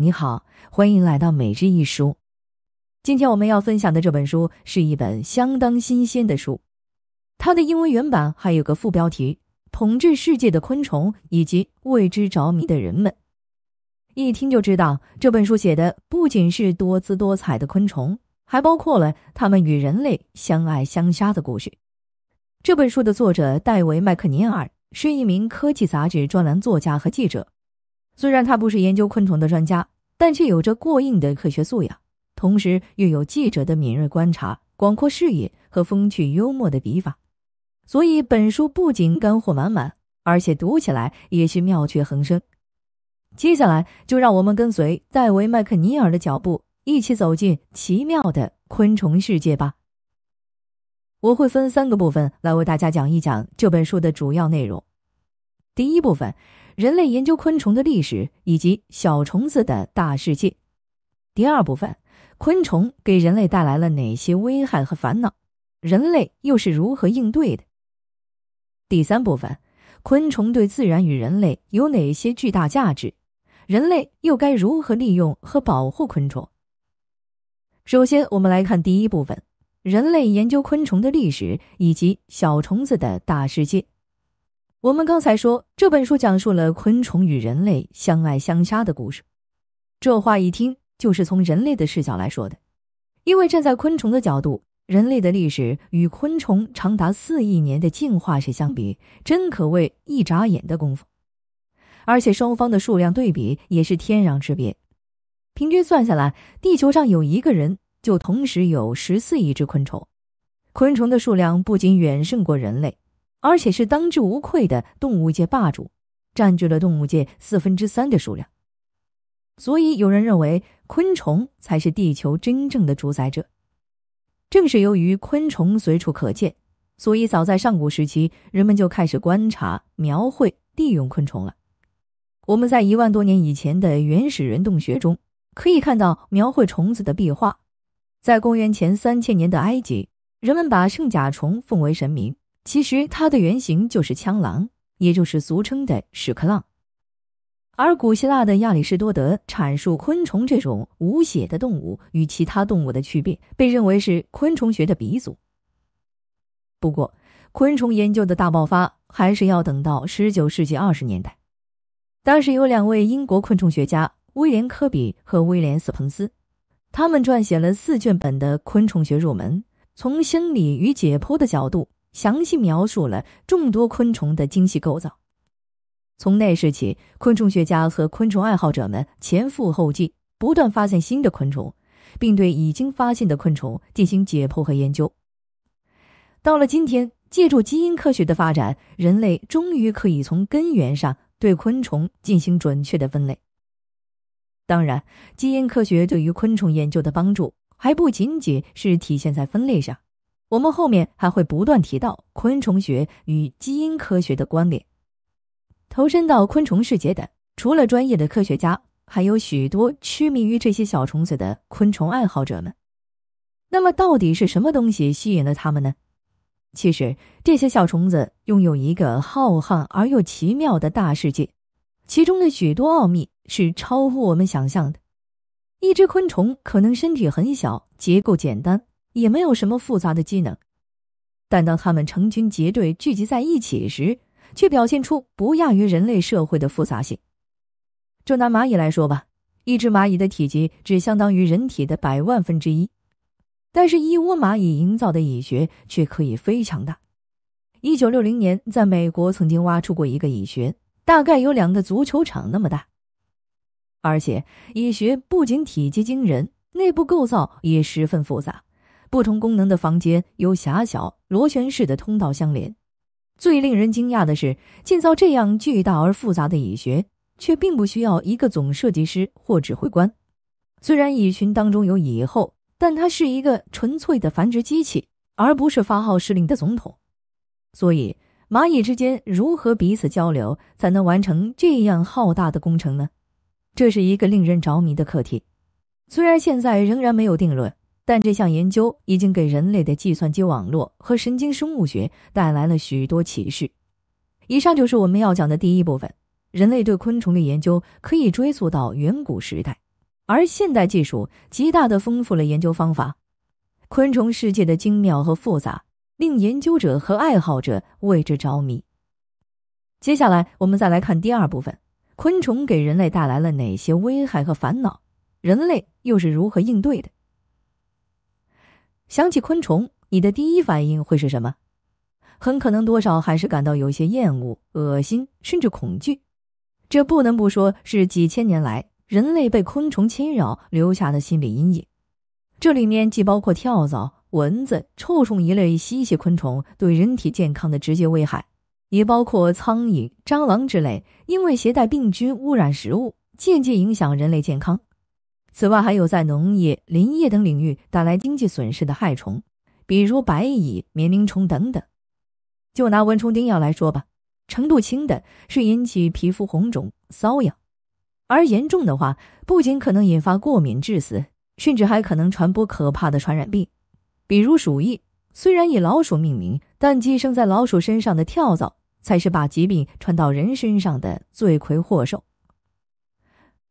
你好，欢迎来到每日一书。今天我们要分享的这本书是一本相当新鲜的书，它的英文原版还有个副标题《统治世界的昆虫以及为之着迷的人们》。一听就知道，这本书写的不仅是多姿多彩的昆虫，还包括了他们与人类相爱相杀的故事。这本书的作者戴维·麦克尼尔是一名科技杂志专栏作家和记者。虽然他不是研究昆虫的专家，但却有着过硬的科学素养，同时又有记者的敏锐观察、广阔视野和风趣幽默的笔法，所以本书不仅干货满满，而且读起来也是妙趣横生。接下来就让我们跟随戴维·麦克尼尔的脚步，一起走进奇妙的昆虫世界吧。我会分三个部分来为大家讲一讲这本书的主要内容。第一部分。人类研究昆虫的历史以及小虫子的大世界。第二部分，昆虫给人类带来了哪些危害和烦恼？人类又是如何应对的？第三部分，昆虫对自然与人类有哪些巨大价值？人类又该如何利用和保护昆虫？首先，我们来看第一部分：人类研究昆虫的历史以及小虫子的大世界。我们刚才说这本书讲述了昆虫与人类相爱相杀的故事，这话一听就是从人类的视角来说的。因为站在昆虫的角度，人类的历史与昆虫长达四亿年的进化史相比，真可谓一眨眼的功夫。而且双方的数量对比也是天壤之别。平均算下来，地球上有一个人，就同时有十四亿只昆虫。昆虫的数量不仅远胜过人类。而且是当之无愧的动物界霸主，占据了动物界四分之三的数量。所以有人认为昆虫才是地球真正的主宰者。正是由于昆虫随处可见，所以早在上古时期，人们就开始观察、描绘利用昆虫了。我们在一万多年以前的原始人洞穴中可以看到描绘虫子的壁画。在公元前三千年的埃及，人们把圣甲虫奉为神明。其实它的原型就是枪狼，也就是俗称的屎壳郎。而古希腊的亚里士多德阐述昆虫这种无血的动物与其他动物的区别，被认为是昆虫学的鼻祖。不过，昆虫研究的大爆发还是要等到19世纪20年代。当时有两位英国昆虫学家威廉·科比和威廉·斯彭斯，他们撰写了四卷本的《昆虫学入门》，从生理与解剖的角度。详细描述了众多昆虫的精细构造。从那时起，昆虫学家和昆虫爱好者们前赴后继，不断发现新的昆虫，并对已经发现的昆虫进行解剖和研究。到了今天，借助基因科学的发展，人类终于可以从根源上对昆虫进行准确的分类。当然，基因科学对于昆虫研究的帮助还不仅仅是体现在分类上。我们后面还会不断提到昆虫学与基因科学的关联。投身到昆虫世界的，除了专业的科学家，还有许多痴迷于这些小虫子的昆虫爱好者们。那么，到底是什么东西吸引了他们呢？其实，这些小虫子拥有一个浩瀚而又奇妙的大世界，其中的许多奥秘是超乎我们想象的。一只昆虫可能身体很小，结构简单。也没有什么复杂的机能，但当它们成群结队聚集在一起时，却表现出不亚于人类社会的复杂性。就拿蚂蚁来说吧，一只蚂蚁的体积只相当于人体的百万分之一，但是，一窝蚂蚁营造的蚁穴却可以非常大。一九六零年，在美国曾经挖出过一个蚁穴，大概有两个足球场那么大。而且，蚁穴不仅体积惊人，内部构造也十分复杂。不同功能的房间由狭小、螺旋式的通道相连。最令人惊讶的是，建造这样巨大而复杂的蚁穴，却并不需要一个总设计师或指挥官。虽然蚁群当中有蚁后，但它是一个纯粹的繁殖机器，而不是发号施令的总统。所以，蚂蚁之间如何彼此交流，才能完成这样浩大的工程呢？这是一个令人着迷的课题。虽然现在仍然没有定论。但这项研究已经给人类的计算机网络和神经生物学带来了许多启示。以上就是我们要讲的第一部分。人类对昆虫的研究可以追溯到远古时代，而现代技术极大的丰富了研究方法。昆虫世界的精妙和复杂令研究者和爱好者为之着迷。接下来，我们再来看第二部分：昆虫给人类带来了哪些危害和烦恼？人类又是如何应对的？想起昆虫，你的第一反应会是什么？很可能多少还是感到有些厌恶、恶心，甚至恐惧。这不能不说是几千年来人类被昆虫侵扰留下的心理阴影。这里面既包括跳蚤、蚊子、臭虫一类吸血昆虫对人体健康的直接危害，也包括苍蝇、蟑螂之类因为携带病菌污染食物，间接影响人类健康。此外，还有在农业、林业等领域带来经济损失的害虫，比如白蚁、棉铃虫等等。就拿蚊虫叮咬来说吧，程度轻的是引起皮肤红肿、瘙痒，而严重的话，不仅可能引发过敏致死，甚至还可能传播可怕的传染病，比如鼠疫。虽然以老鼠命名，但寄生在老鼠身上的跳蚤才是把疾病传到人身上的罪魁祸首。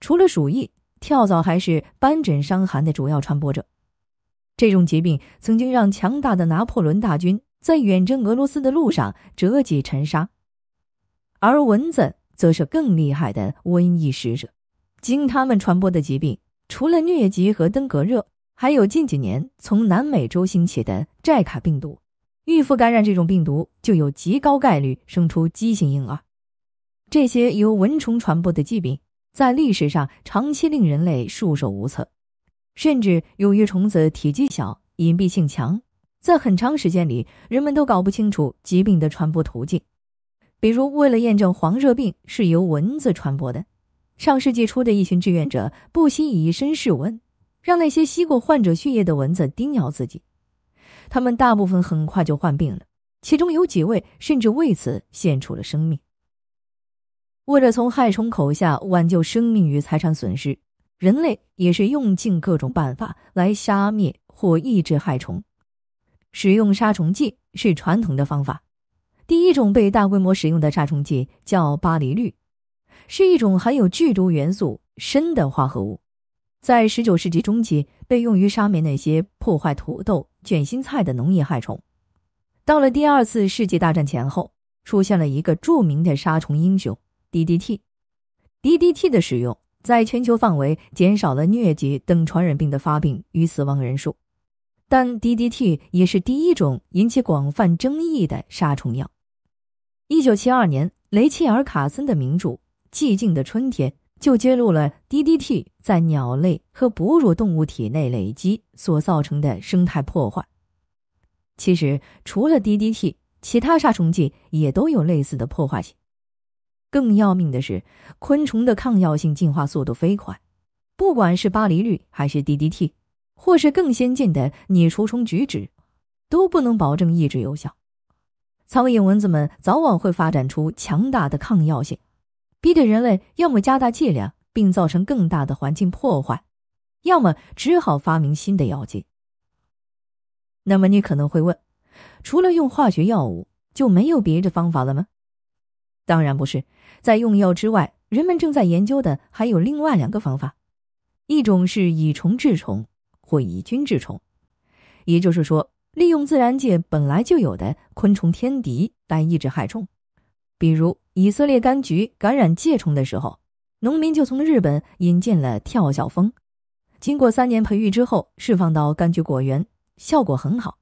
除了鼠疫。跳蚤还是斑疹伤寒的主要传播者，这种疾病曾经让强大的拿破仑大军在远征俄罗斯的路上折戟沉沙。而蚊子则是更厉害的瘟疫使者，经他们传播的疾病除了疟疾和登革热，还有近几年从南美洲兴起的寨卡病毒。孕妇感染这种病毒，就有极高概率生出畸形婴儿。这些由蚊虫传播的疾病。在历史上，长期令人类束手无策，甚至由于虫子体积小、隐蔽性强，在很长时间里，人们都搞不清楚疾病的传播途径。比如，为了验证黄热病是由蚊子传播的，上世纪初的一群志愿者不惜以身试蚊，让那些吸过患者血液的蚊子叮咬自己，他们大部分很快就患病了，其中有几位甚至为此献出了生命。为了从害虫口下挽救生命与财产损失，人类也是用尽各种办法来杀灭或抑制害虫。使用杀虫剂是传统的方法。第一种被大规模使用的杀虫剂叫巴黎绿，是一种含有剧毒元素砷的化合物。在19世纪中期被用于杀灭那些破坏土豆、卷心菜的农业害虫。到了第二次世界大战前后，出现了一个著名的杀虫英雄。DDT，DDT 的使用在全球范围减少了疟疾等传染病的发病与死亡人数，但 DDT 也是第一种引起广泛争议的杀虫药。一九七二年，雷切尔·卡森的名著《寂静的春天》就揭露了 DDT 在鸟类和哺乳动物体内累积所造成的生态破坏。其实，除了 DDT，其他杀虫剂也都有类似的破坏性。更要命的是，昆虫的抗药性进化速度飞快。不管是巴黎绿，还是 DDT，或是更先进的拟除虫菊酯，都不能保证抑制有效。苍蝇、蚊子们早晚会发展出强大的抗药性，逼得人类要么加大剂量并造成更大的环境破坏，要么只好发明新的药剂。那么你可能会问，除了用化学药物，就没有别的方法了吗？当然不是，在用药之外，人们正在研究的还有另外两个方法，一种是以虫治虫或以菌治虫，也就是说，利用自然界本来就有的昆虫天敌来抑制害虫。比如，以色列柑橘感染介虫的时候，农民就从日本引进了跳小蜂，经过三年培育之后，释放到柑橘果园，效果很好。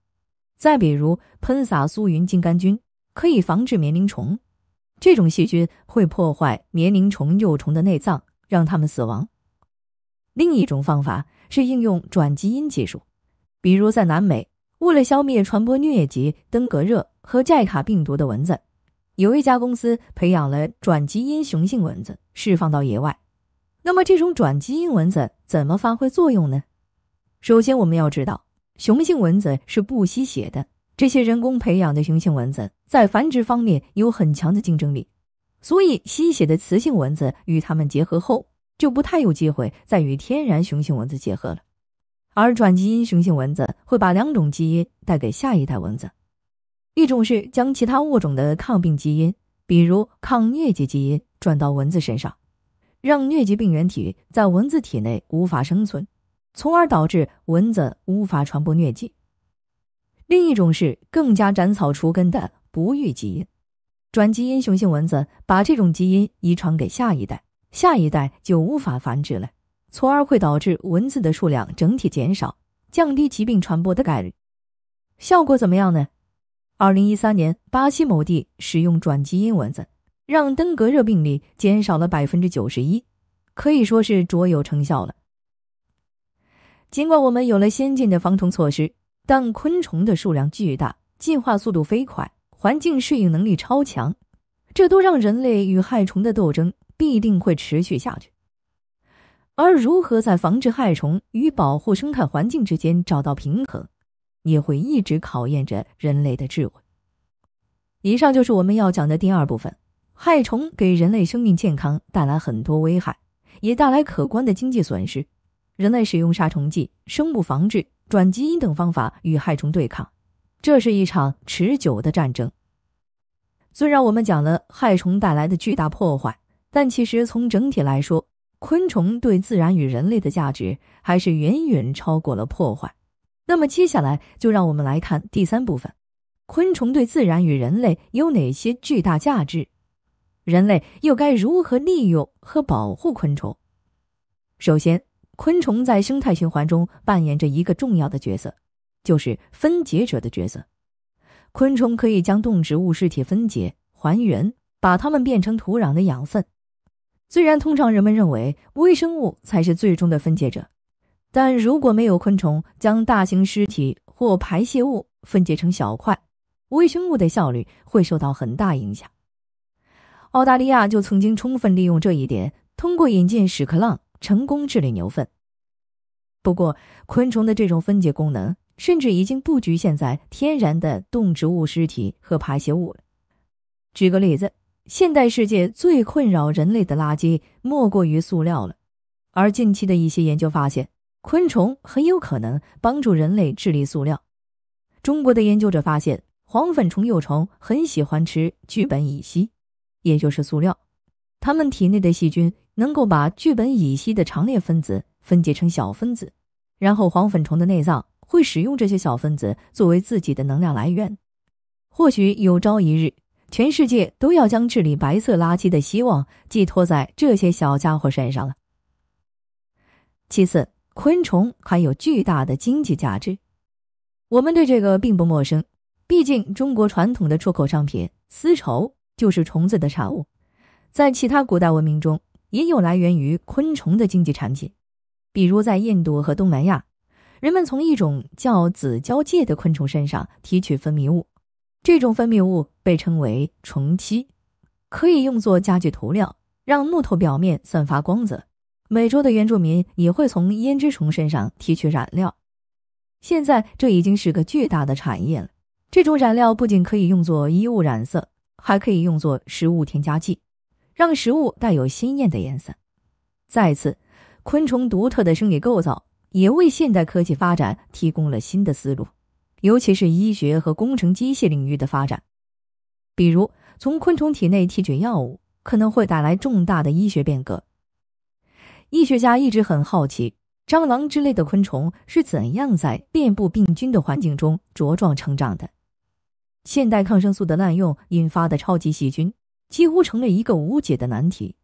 再比如，喷洒苏云金杆菌可以防治棉铃虫。这种细菌会破坏棉铃虫幼虫的内脏，让它们死亡。另一种方法是应用转基因技术，比如在南美，为了消灭传播疟疾、登革热和寨卡病毒的蚊子，有一家公司培养了转基因雄性蚊子，释放到野外。那么，这种转基因蚊子怎么发挥作用呢？首先，我们要知道雄性蚊子是不吸血的。这些人工培养的雄性蚊子在繁殖方面有很强的竞争力，所以吸血的雌性蚊子与它们结合后，就不太有机会再与天然雄性蚊子结合了。而转基因雄性蚊子会把两种基因带给下一代蚊子，一种是将其他物种的抗病基因，比如抗疟疾基因，转到蚊子身上，让疟疾病原体在蚊子体内无法生存，从而导致蚊子无法传播疟疾。另一种是更加斩草除根的不育基因，转基因雄性蚊子把这种基因遗传给下一代，下一代就无法繁殖了，从而会导致蚊子的数量整体减少，降低疾病传播的概率。效果怎么样呢？二零一三年，巴西某地使用转基因蚊子，让登革热病例减少了百分之九十一，可以说是卓有成效了。尽管我们有了先进的防虫措施。但昆虫的数量巨大，进化速度飞快，环境适应能力超强，这都让人类与害虫的斗争必定会持续下去。而如何在防治害虫与保护生态环境之间找到平衡，也会一直考验着人类的智慧。以上就是我们要讲的第二部分：害虫给人类生命健康带来很多危害，也带来可观的经济损失。人类使用杀虫剂、生物防治。转基因等方法与害虫对抗，这是一场持久的战争。虽然我们讲了害虫带来的巨大破坏，但其实从整体来说，昆虫对自然与人类的价值还是远远超过了破坏。那么接下来就让我们来看第三部分：昆虫对自然与人类有哪些巨大价值？人类又该如何利用和保护昆虫？首先。昆虫在生态循环中扮演着一个重要的角色，就是分解者的角色。昆虫可以将动植物尸体分解、还原，把它们变成土壤的养分。虽然通常人们认为微生物才是最终的分解者，但如果没有昆虫将大型尸体或排泄物分解成小块，微生物的效率会受到很大影响。澳大利亚就曾经充分利用这一点，通过引进屎壳郎。成功治理牛粪。不过，昆虫的这种分解功能，甚至已经不局限在天然的动植物尸体和排泄物了。举个例子，现代世界最困扰人类的垃圾，莫过于塑料了。而近期的一些研究发现，昆虫很有可能帮助人类治理塑料。中国的研究者发现，黄粉虫幼虫很喜欢吃聚苯乙烯，也就是塑料。它们体内的细菌。能够把聚苯乙烯的长链分子分解成小分子，然后黄粉虫的内脏会使用这些小分子作为自己的能量来源。或许有朝一日，全世界都要将治理白色垃圾的希望寄托在这些小家伙身上了。其次，昆虫还有巨大的经济价值，我们对这个并不陌生。毕竟，中国传统的出口商品丝绸就是虫子的产物，在其他古代文明中。也有来源于昆虫的经济产品，比如在印度和东南亚，人们从一种叫紫胶界的昆虫身上提取分泌物，这种分泌物被称为虫漆，可以用作家具涂料，让木头表面散发光泽。美洲的原住民也会从胭脂虫身上提取染料，现在这已经是个巨大的产业了。这种染料不仅可以用作衣物染色，还可以用作食物添加剂。让食物带有鲜艳的颜色。再次，昆虫独特的生理构造也为现代科技发展提供了新的思路，尤其是医学和工程机械领域的发展。比如，从昆虫体内提取药物可能会带来重大的医学变革。医学家一直很好奇，蟑螂之类的昆虫是怎样在遍布病菌的环境中茁壮成长的？现代抗生素的滥用引发的超级细菌。几乎成了一个无解的难题，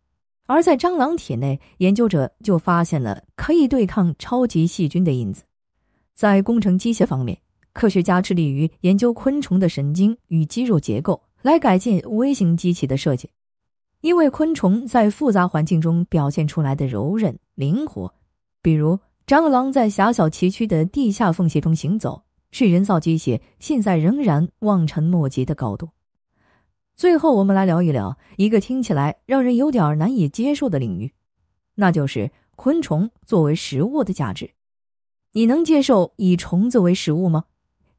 而在蟑螂体内，研究者就发现了可以对抗超级细菌的因子。在工程机械方面，科学家致力于研究昆虫的神经与肌肉结构，来改进微型机器的设计。因为昆虫在复杂环境中表现出来的柔韧灵活，比如蟑螂在狭小崎岖的地下缝隙中行走，是人造机械现在仍然望尘莫及的高度。最后，我们来聊一聊一个听起来让人有点难以接受的领域，那就是昆虫作为食物的价值。你能接受以虫子为食物吗？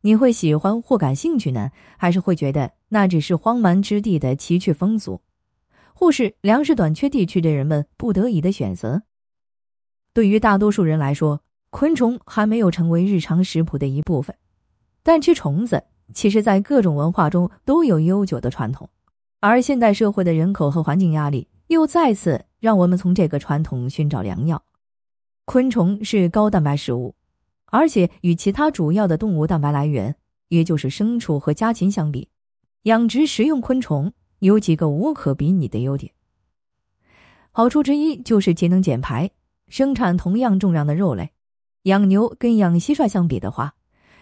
你会喜欢或感兴趣呢，还是会觉得那只是荒蛮之地的奇趣风俗，或是粮食短缺地区的人们不得已的选择？对于大多数人来说，昆虫还没有成为日常食谱的一部分，但吃虫子。其实，在各种文化中都有悠久的传统，而现代社会的人口和环境压力又再次让我们从这个传统寻找良药。昆虫是高蛋白食物，而且与其他主要的动物蛋白来源，也就是牲畜和家禽相比，养殖食用昆虫有几个无可比拟的优点。好处之一就是节能减排，生产同样重量的肉类，养牛跟养蟋蟀相比的话。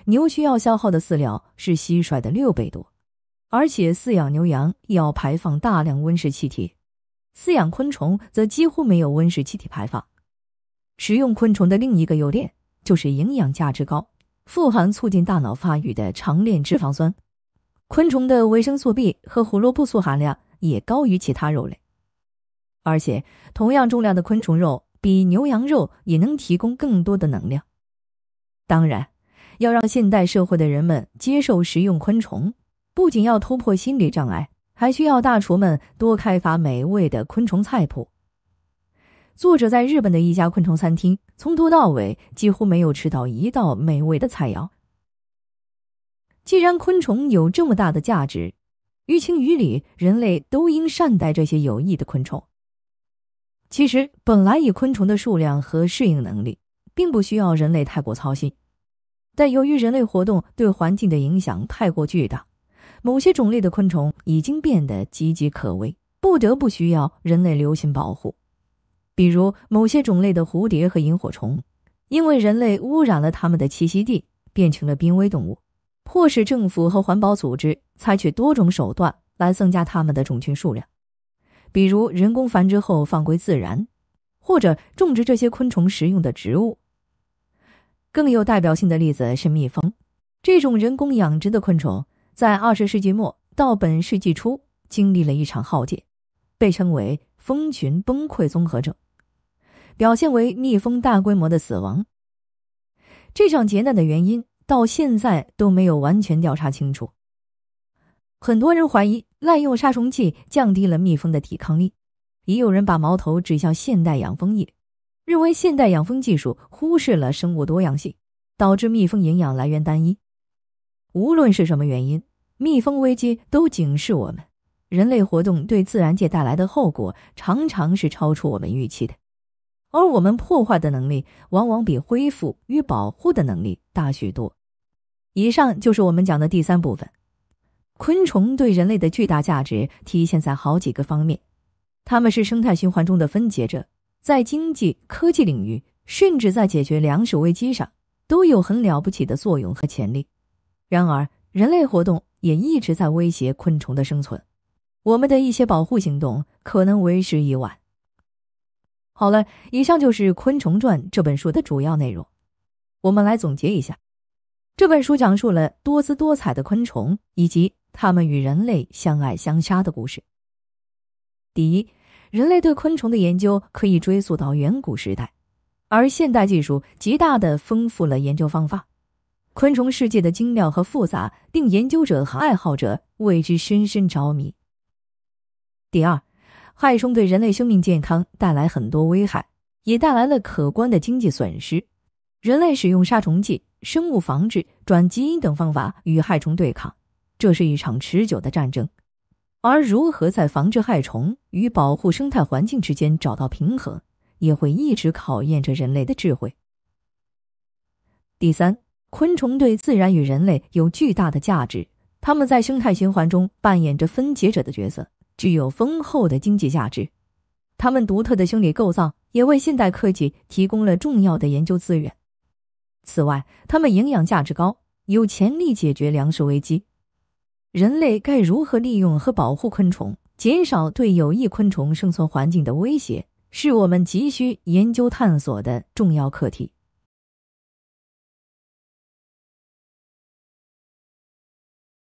牛需要消耗的饲料是蟋蟀的六倍多，而且饲养牛羊要排放大量温室气体，饲养昆虫则几乎没有温室气体排放。食用昆虫的另一个优点就是营养价值高，富含促进大脑发育的长链脂肪酸，昆虫的维生素 B 和胡萝卜素含量也高于其他肉类，而且同样重量的昆虫肉比牛羊肉也能提供更多的能量。当然。要让现代社会的人们接受食用昆虫，不仅要突破心理障碍，还需要大厨们多开发美味的昆虫菜谱。作者在日本的一家昆虫餐厅，从头到尾几乎没有吃到一道美味的菜肴。既然昆虫有这么大的价值，于情于理，人类都应善待这些有益的昆虫。其实，本来以昆虫的数量和适应能力，并不需要人类太过操心。但由于人类活动对环境的影响太过巨大，某些种类的昆虫已经变得岌岌可危，不得不需要人类留心保护。比如某些种类的蝴蝶和萤火虫，因为人类污染了它们的栖息地，变成了濒危动物，迫使政府和环保组织采取多种手段来增加它们的种群数量，比如人工繁殖后放归自然，或者种植这些昆虫食用的植物。更有代表性的例子是蜜蜂，这种人工养殖的昆虫，在二十世纪末到本世纪初经历了一场浩劫，被称为蜂群崩溃综合症，表现为蜜蜂大规模的死亡。这场劫难的原因到现在都没有完全调查清楚，很多人怀疑滥用杀虫剂降低了蜜蜂的抵抗力，也有人把矛头指向现代养蜂业。认为现代养蜂技术忽视了生物多样性，导致蜜蜂营养来源单一。无论是什么原因，蜜蜂危机都警示我们：人类活动对自然界带来的后果常常是超出我们预期的，而我们破坏的能力往往比恢复与保护的能力大许多。以上就是我们讲的第三部分：昆虫对人类的巨大价值体现在好几个方面，它们是生态循环中的分解者。在经济、科技领域，甚至在解决粮食危机上，都有很了不起的作用和潜力。然而，人类活动也一直在威胁昆虫的生存。我们的一些保护行动可能为时已晚。好了，以上就是《昆虫传》这本书的主要内容。我们来总结一下：这本书讲述了多姿多彩的昆虫以及它们与人类相爱相杀的故事。第一。人类对昆虫的研究可以追溯到远古时代，而现代技术极大的丰富了研究方法。昆虫世界的精妙和复杂令研究者和爱好者为之深深着迷。第二，害虫对人类生命健康带来很多危害，也带来了可观的经济损失。人类使用杀虫剂、生物防治、转基因等方法与害虫对抗，这是一场持久的战争。而如何在防治害虫与保护生态环境之间找到平衡，也会一直考验着人类的智慧。第三，昆虫对自然与人类有巨大的价值，它们在生态循环中扮演着分解者的角色，具有丰厚的经济价值。它们独特的生理构造也为现代科技提供了重要的研究资源。此外，它们营养价值高，有潜力解决粮食危机。人类该如何利用和保护昆虫，减少对有益昆虫生存环境的威胁，是我们急需研究探索的重要课题。